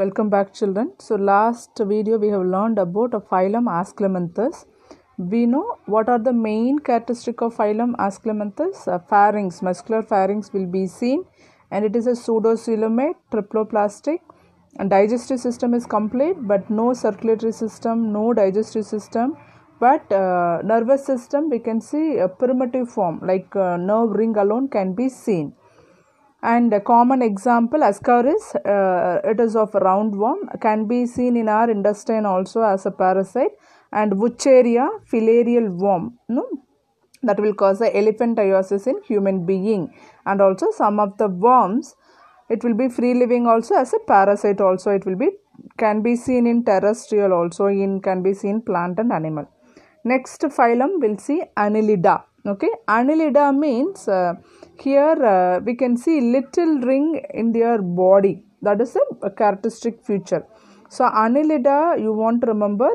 Welcome back children. So last video we have learned about a phylum Asclemanthus. We know what are the main characteristic of phylum Asclemanthus. Uh, pharynx, muscular pharynx will be seen and it is a pseudocoelomate, triploplastic and digestive system is complete but no circulatory system, no digestive system but uh, nervous system we can see a primitive form like uh, nerve ring alone can be seen and a common example ascaris uh, it is of round worm can be seen in our intestine also as a parasite and wucheria filarial worm no that will cause the elephantiasis in human being and also some of the worms it will be free living also as a parasite also it will be can be seen in terrestrial also in can be seen plant and animal next phylum will see annelida okay annelida means uh, here uh, we can see little ring in their body that is a, a characteristic feature so annelida you want to remember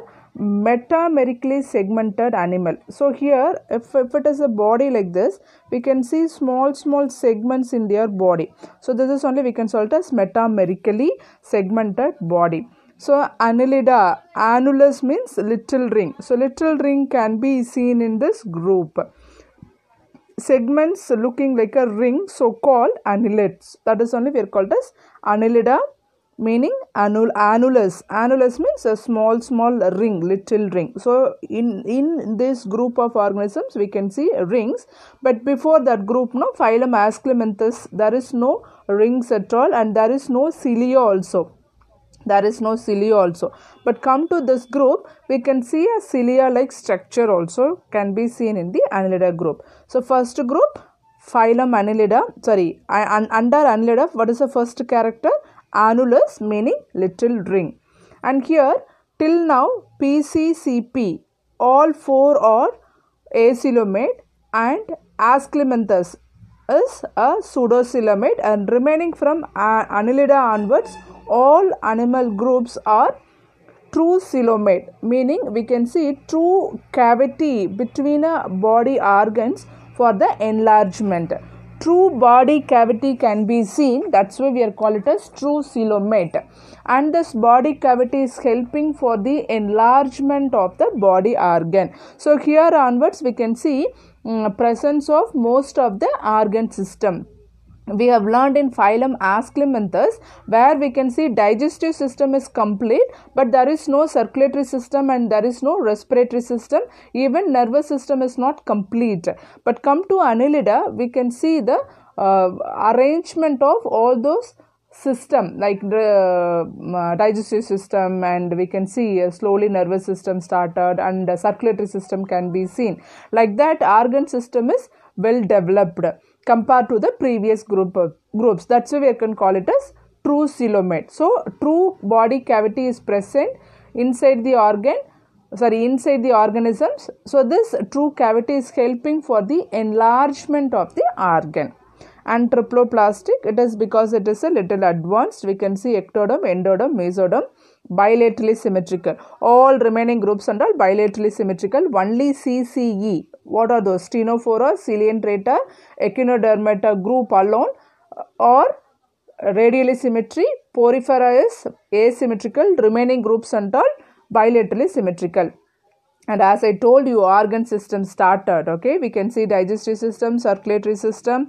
metamerically segmented animal. So here if, if it is a body like this we can see small small segments in their body. So this is only we can call it as metamerically segmented body. So annelida annulus means little ring. So little ring can be seen in this group segments looking like a ring, so called annelids. That is only we are called as annelida, meaning annul, annulus. Annulus means a small, small ring, little ring. So in in this group of organisms, we can see rings. But before that group, no phylum Asclementhes, there is no rings at all, and there is no cilia also there is no cilia also but come to this group we can see a cilia like structure also can be seen in the annelida group so first group phylum annelida sorry and under annelida what is the first character annulus meaning little ring and here till now pccp all four are acylomate and asclementhus is a pseudocylamate and remaining from annelida onwards all animal groups are true coelomate meaning we can see true cavity between a body organs for the enlargement true body cavity can be seen that's why we are called it as true coelomate and this body cavity is helping for the enlargement of the body organ so here onwards we can see um, presence of most of the organ system we have learned in phylum Asclemanthus where we can see digestive system is complete but there is no circulatory system and there is no respiratory system even nervous system is not complete but come to Annelida we can see the uh, arrangement of all those system like the uh, digestive system and we can see uh, slowly nervous system started and circulatory system can be seen like that organ system is well developed compared to the previous group of uh, groups. That's why we can call it as true coelomate. So, true body cavity is present inside the organ, sorry, inside the organisms. So, this true cavity is helping for the enlargement of the organ. And triploplastic, it is because it is a little advanced. We can see ectoderm, endoderm, mesoderm bilaterally symmetrical all remaining groups under all bilaterally symmetrical only cce what are those stenophora cilientrata echinodermata group alone or radially symmetry porifera is asymmetrical remaining groups under all bilaterally symmetrical and as i told you organ system started okay we can see digestive system circulatory system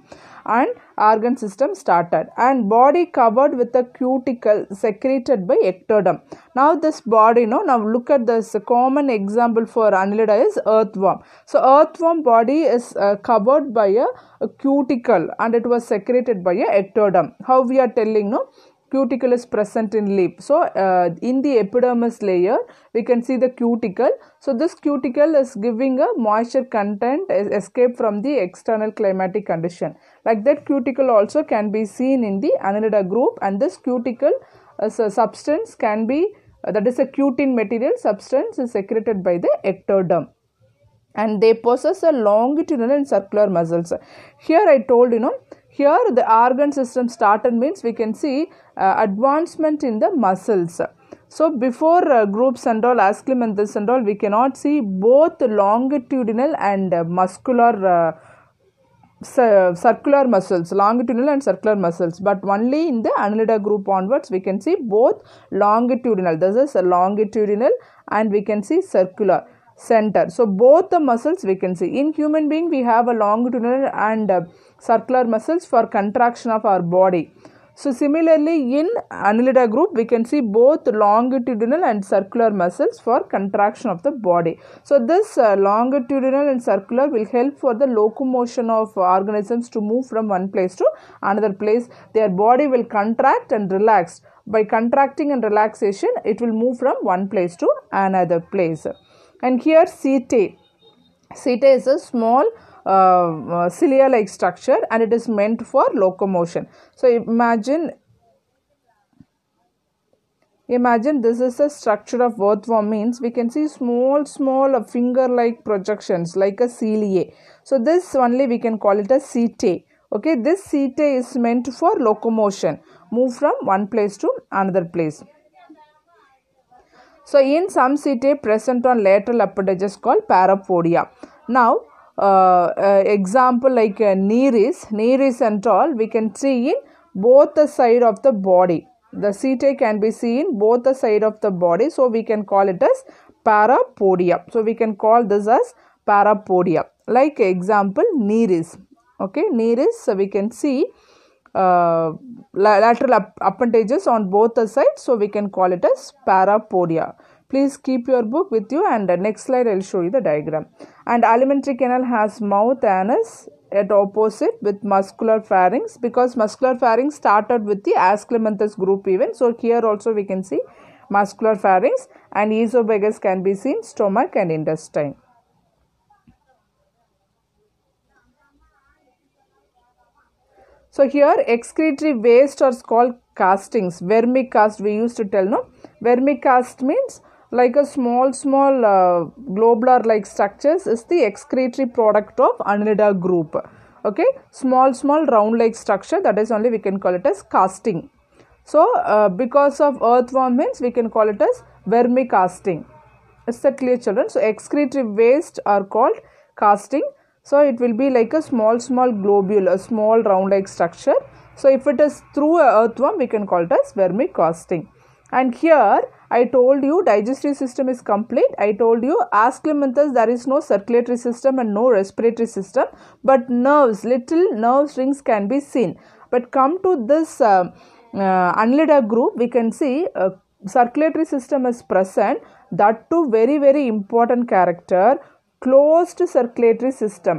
and organ system started and body covered with a cuticle secreted by ectoderm now this body you know now look at this common example for annelida is earthworm so earthworm body is uh, covered by a, a, cuticle and it was secreted by a ectoderm how we are telling no cuticle is present in leaf. so uh, in the epidermis layer we can see the cuticle so this cuticle is giving a moisture content escape from the external climatic condition like that cuticle also can be seen in the annelida group and this cuticle as a substance can be uh, that is a cutin material substance is secreted by the ectoderm and they possess a longitudinal and circular muscles here i told you know here the organ system started means we can see uh, advancement in the muscles. So before uh, groups and all, asclementhes and all, we cannot see both longitudinal and uh, muscular, uh, uh, circular muscles, longitudinal and circular muscles. But only in the annelida group onwards, we can see both longitudinal, this is longitudinal and we can see circular center so both the muscles we can see in human being we have a longitudinal and uh, circular muscles for contraction of our body so similarly in annelida group we can see both longitudinal and circular muscles for contraction of the body so this uh, longitudinal and circular will help for the locomotion of organisms to move from one place to another place their body will contract and relax by contracting and relaxation it will move from one place to another place and here setae setae is a small um, uh, cilia like structure and it is meant for locomotion so imagine imagine this is a structure of earthworm means we can see small small uh, finger like projections like a cilia so this only we can call it a setae okay this setae is meant for locomotion move from one place to another place so in some setae present on lateral appendages called parapodia. Now uh, uh, example like uh, neris, neris and all we can see in both the side of the body. The setae can be seen both the side of the body so we can call it as parapodia. So we can call this as parapodia like example neris. Okay neris so we can see uh, lateral appendages on both the sides so we can call it as parapodia please keep your book with you and next slide i'll show you the diagram and alimentary canal has mouth anus at opposite with muscular pharynx because muscular pharynx started with the asclementous group even so here also we can see muscular pharynx and esophagus can be seen stomach and intestine So here excretory waste or called castings. Vermicast we used to tell no. Vermicast means like a small small uh, globular like structures is the excretory product of annelida group. Okay, small small round like structure that is only we can call it as casting. So uh, because of earthworm means we can call it as vermicasting. Is that clear children? So excretory waste are called casting so it will be like a small small globule a small round like structure so if it is through a earthworm we can call it as vermic casting and here I told you digestive system is complete. I told you asclementhus there is no circulatory system and no respiratory system but nerves little nerve strings can be seen. But come to this uh, uh group we can see uh, circulatory system is present that too very very important character closed circulatory system.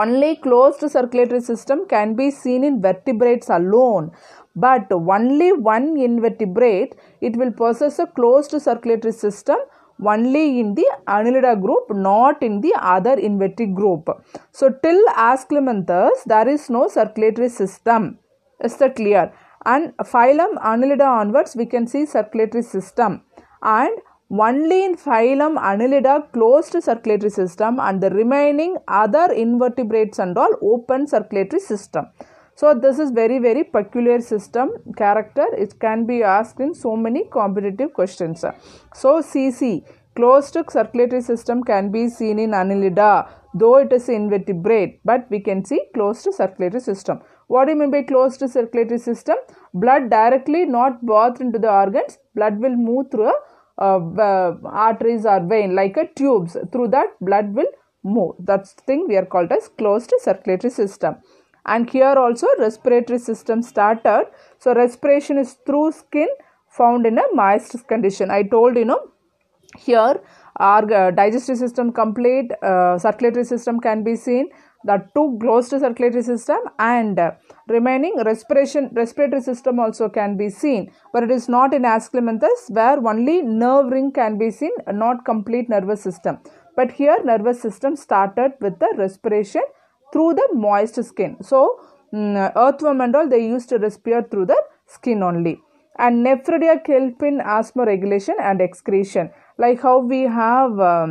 Only closed circulatory system can be seen in vertebrates alone, but only one invertebrate it will possess a closed circulatory system only in the Annelida group, not in the other invertebrate group. So, till Asclemanthus, there is no circulatory system. Is that clear? And phylum Annelida onwards, we can see circulatory system. And only in phylum Annelida closed circulatory system and the remaining other invertebrates and all open circulatory system. So this is very very peculiar system character. It can be asked in so many competitive questions. So CC closed circulatory system can be seen in Annelida though it is invertebrate but we can see closed circulatory system. What do you mean by closed circulatory system? Blood directly not bathed into the organs. Blood will move through a uh, uh, arteries or vein like a tubes through that blood will move that thing we are called as closed circulatory system and here also respiratory system started so respiration is through skin found in a moist condition i told you know here our uh, digestive system complete uh, circulatory system can be seen the two closed circulatory system and uh, remaining respiration respiratory system also can be seen but it is not in asclementhus where only nerve ring can be seen not complete nervous system but here nervous system started with the respiration through the moist skin so mm, earthworm and all they used to respire through the skin only and nephridia help in asthma regulation and excretion like how we have um,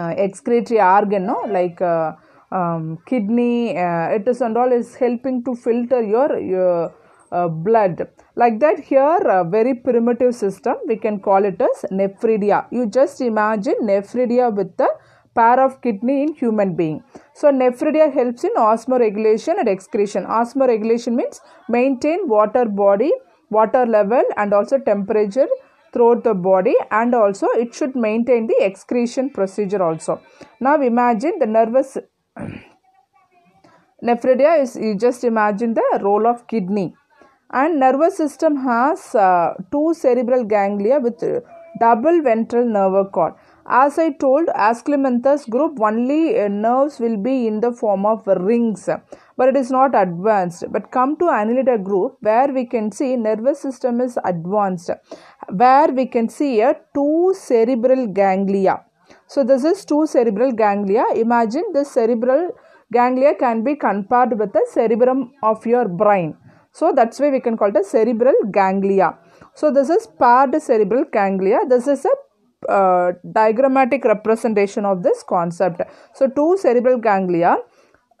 uh, excretory organ no like uh, um, kidney uh, it is and all is helping to filter your, your uh, blood like that here a very primitive system we can call it as nephridia you just imagine nephridia with the pair of kidney in human being. So nephridia helps in osmoregulation and excretion. Osmoregulation means maintain water body, water level and also temperature throughout the body and also it should maintain the excretion procedure also. Now imagine the nervous nephridia is you just imagine the role of kidney and nervous system has uh, two cerebral ganglia with double ventral nerve cord as i told asclementhus group only uh, nerves will be in the form of rings but it is not advanced but come to annelida group where we can see nervous system is advanced where we can see a uh, two cerebral ganglia so this is two cerebral ganglia. Imagine this cerebral ganglia can be compared with the cerebrum of your brain. So that's why we can call it a cerebral ganglia. So this is paired cerebral ganglia. This is a uh, diagrammatic representation of this concept. So two cerebral ganglia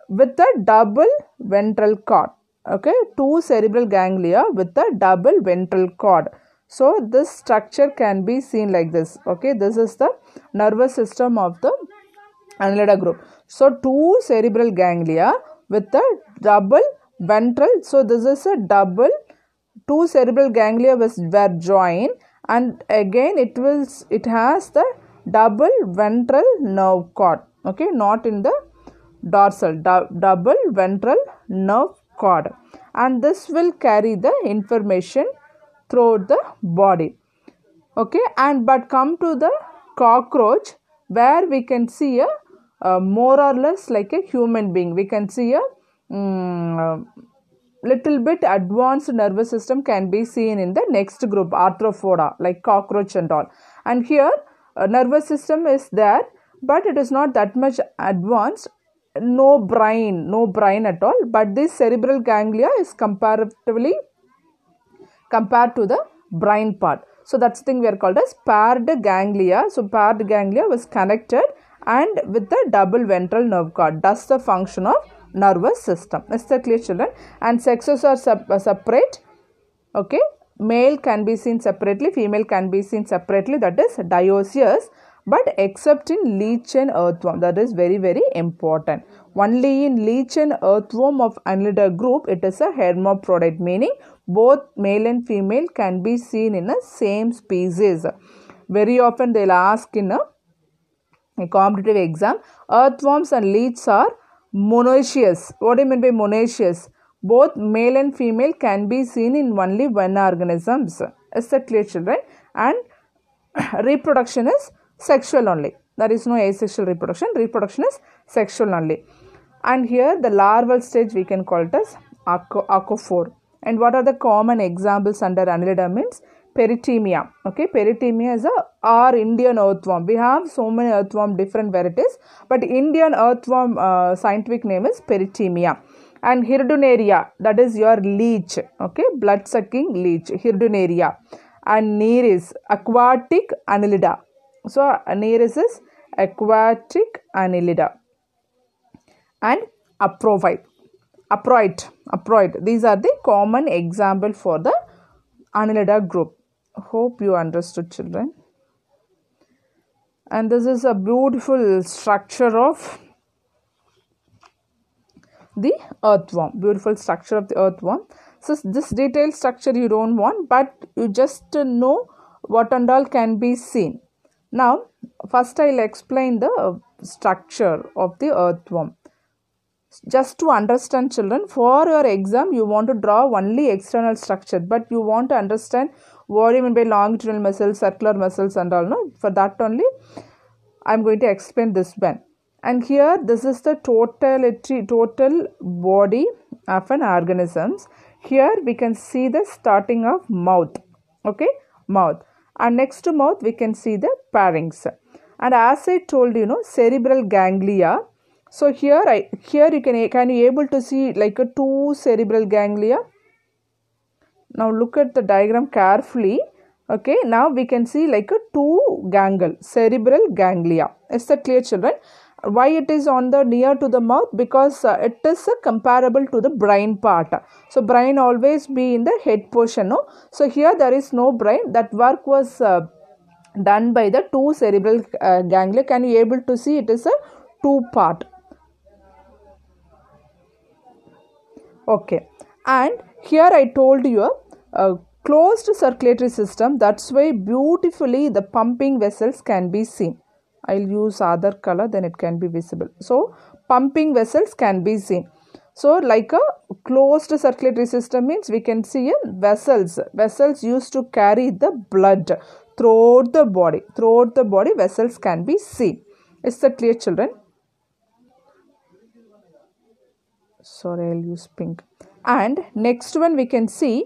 with a double ventral cord. Okay, two cerebral ganglia with a double ventral cord so this structure can be seen like this okay this is the nervous system of the annelida group so two cerebral ganglia with the double ventral so this is a double two cerebral ganglia was, were joined and again it will it has the double ventral nerve cord okay not in the dorsal du double ventral nerve cord and this will carry the information throughout the body okay and but come to the cockroach where we can see a more or less like a human being we can see a um, little bit advanced nervous system can be seen in the next group arthropoda like cockroach and all and here a nervous system is there but it is not that much advanced no brain no brain at all but this cerebral ganglia is comparatively compared to the brain part. So that's the thing we are called as paired ganglia. So paired ganglia was connected and with the double ventral nerve cord. That's the function of nervous system. Is that clear children? And sexes are uh, separate. Okay. Male can be seen separately. Female can be seen separately. That is dioecious. But except in leech and earthworm. That is very very important. Only in leech and earthworm of annelida group it is a hermaphrodite meaning both male and female can be seen in the same species very often they'll ask in a, a competitive exam earthworms and leeches are monoecious what do you mean by monoecious both male and female can be seen in only one organisms is that clear children and reproduction is sexual only there is no asexual reproduction reproduction is sexual only and here the larval stage we can call it as aqu- aquophore and what are the common examples under annelida means? Peritemia. Okay, peritemia is a our Indian earthworm. We have so many earthworm different varieties, but Indian earthworm uh, scientific name is peritemia. And Hirudinaria, that is your leech. Okay, blood sucking leech, Hirudinaria. And neris, aquatic annelida. So neris is aquatic annelida. And aprovite upright upright these are the common example for the annelida group hope you understood children and this is a beautiful structure of the earthworm beautiful structure of the earthworm so this detailed structure you don't want but you just know what and all can be seen now first i'll explain the structure of the earthworm just to understand children for your exam you want to draw only external structure but you want to understand what you mean by longitudinal muscles circular muscles and all no for that only i'm going to explain this one and here this is the totality total body of an organisms here we can see the starting of mouth okay mouth and next to mouth we can see the pharynx and as i told you know cerebral ganglia so here I here you can can you able to see like a two cerebral ganglia. Now look at the diagram carefully. Okay, now we can see like a two gangle, cerebral ganglia. Is that clear children? why it is on the near to the mouth because uh, it is uh, comparable to the brain part so brain always be in the head portion no? so here there is no brain that work was uh, done by the two cerebral uh, ganglia can you able to see it is a two part okay and here i told you a closed circulatory system that's why beautifully the pumping vessels can be seen i'll use other color then it can be visible so pumping vessels can be seen so like a closed circulatory system means we can see a uh, vessels vessels used to carry the blood throughout the body throughout the body vessels can be seen is that clear children sorry i'll use pink and next one we can see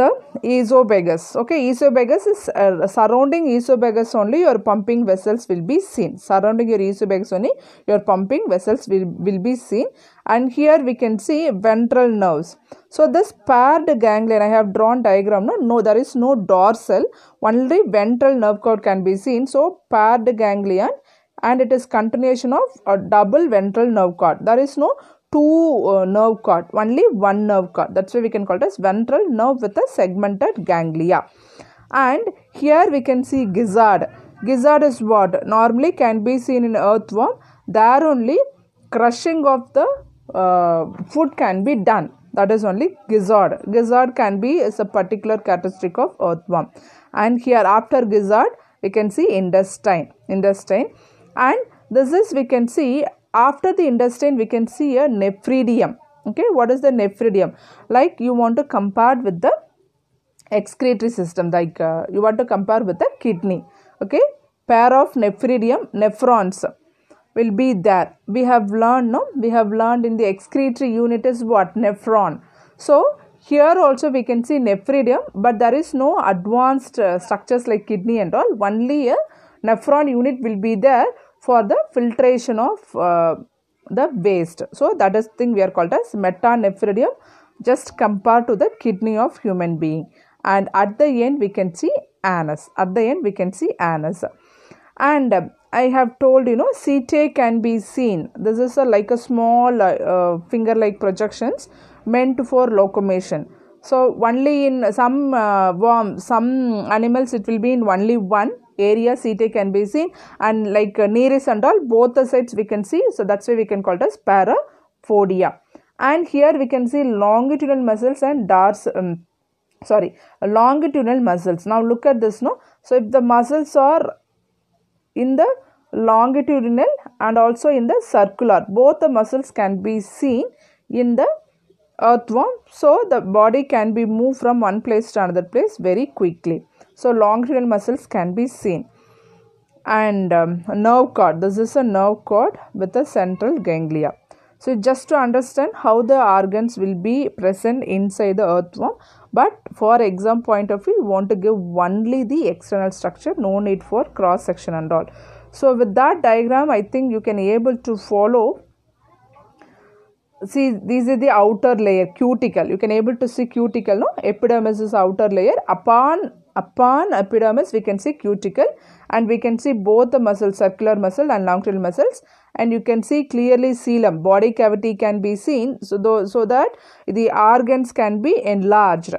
the esophagus okay esophagus is uh, surrounding esophagus only your pumping vessels will be seen surrounding your esophagus only your pumping vessels will, will be seen and here we can see ventral nerves so this paired ganglion i have drawn diagram no no there is no dorsal only ventral nerve cord can be seen so paired ganglion and it is continuation of a double ventral nerve cord there is no two uh, nerve cord, only one nerve cord. That's why we can call it as ventral nerve with a segmented ganglia. And here we can see gizzard. Gizzard is what normally can be seen in earthworm. There only crushing of the uh, food can be done. That is only gizzard. Gizzard can be is a particular characteristic of earthworm. And here after gizzard, we can see intestine. Intestine, and this is we can see after the intestine we can see a nephridium okay what is the nephridium like you want to compare with the excretory system like uh, you want to compare with the kidney okay pair of nephridium nephrons will be there we have learned no we have learned in the excretory unit is what nephron so here also we can see nephridium but there is no advanced uh, structures like kidney and all only a nephron unit will be there for the filtration of uh, the waste. So that is thing we are called as metanephridium just compared to the kidney of human being. And at the end we can see anus. At the end we can see anus. And uh, I have told you know setae can be seen. This is a, like a small uh, uh finger like projections meant for locomotion. So only in some uh, worm, some animals it will be in only one area CTA can be seen and like uh, nearest and all both the sides we can see so that's why we can call it as paraphodia and here we can see longitudinal muscles and dars um, sorry longitudinal muscles now look at this no so if the muscles are in the longitudinal and also in the circular both the muscles can be seen in the earthworm so the body can be moved from one place to another place very quickly so longitudinal muscles can be seen and um, nerve cord this is a nerve cord with a central ganglia so just to understand how the organs will be present inside the earthworm but for exam point of view we want to give only the external structure no need for cross section and all so with that diagram i think you can able to follow see these are the outer layer cuticle you can able to see cuticle no epidermis is outer layer upon upon epidermis we can see cuticle and we can see both the muscles circular muscle and longitudinal muscles and you can see clearly coelom body cavity can be seen so though, so that the organs can be enlarged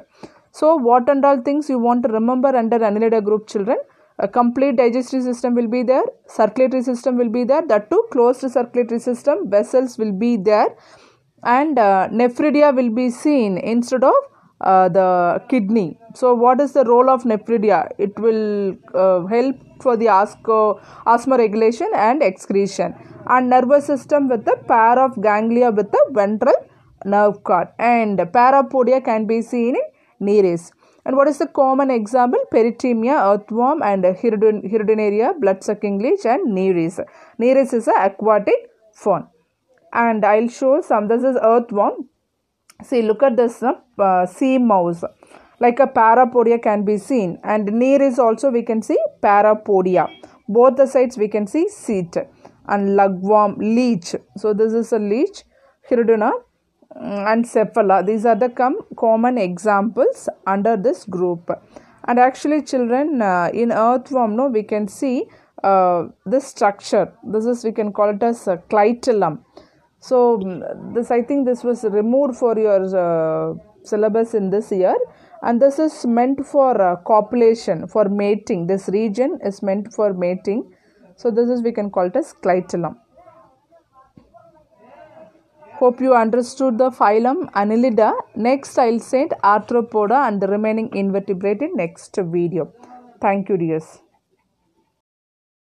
so what and all things you want to remember under annelida group children a complete digestive system will be there circulatory system will be there that too closed circulatory system vessels will be there and uh, nephridia will be seen instead of uh, the kidney. So, what is the role of nephridia? It will uh, help for the asco, asthma regulation and excretion, and nervous system with the pair of ganglia with the ventral nerve cord, and parapodia can be seen in nereis. And what is the common example? Peritemia, earthworm, and hirudin- hirudonaria, blood sucking leech, and nereis. Nereis is an aquatic form and I'll show some. This is earthworm. See, look at this uh, uh, sea mouse. Like a parapodia can be seen. And near is also we can see parapodia. Both the sides we can see seat. And lugworm, leech. So this is a leech. Hirudina mm, and cephala. These are the com common examples under this group. And actually children, uh, in earthworm, no, we can see uh, this structure. This is, we can call it as clitellum so this i think this was removed for your uh, syllabus in this year and this is meant for uh, copulation for mating this region is meant for mating so this is we can call it as clitellum hope you understood the phylum annelida next i'll say arthropoda and the remaining invertebrate in next video thank you dears